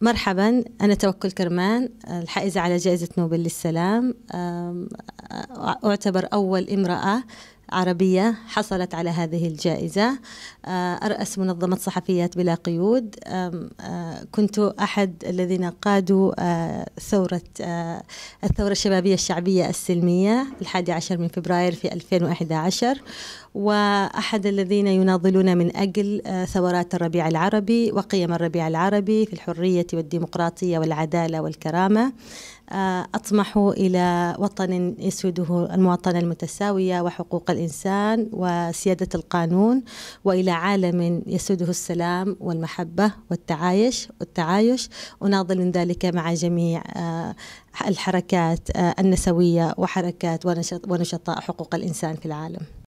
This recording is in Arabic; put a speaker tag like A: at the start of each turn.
A: مرحبا أنا توكل كرمان الحائزة على جائزة نوبل للسلام أعتبر أول امرأة عربية حصلت على هذه الجائزة آه، أرأس منظمة صحفيات بلا قيود آه، كنت أحد الذين قادوا آه، ثورة الثورة الشبابية الشعبية السلمية الحادي عشر من فبراير في 2011 وأحد الذين يناضلون من أجل ثورات الربيع العربي وقيم الربيع العربي في الحرية والديمقراطية والعدالة والكرامة آه، أطمح إلى وطن يسوده المواطنة المتساوية وحقوق الإنسان وسيادة القانون وإلى عالم يسوده السلام والمحبة والتعايش والتعايش أناضل من ذلك مع جميع آه، الحركات آه، النسوية وحركات ونشطاء حقوق الإنسان في العالم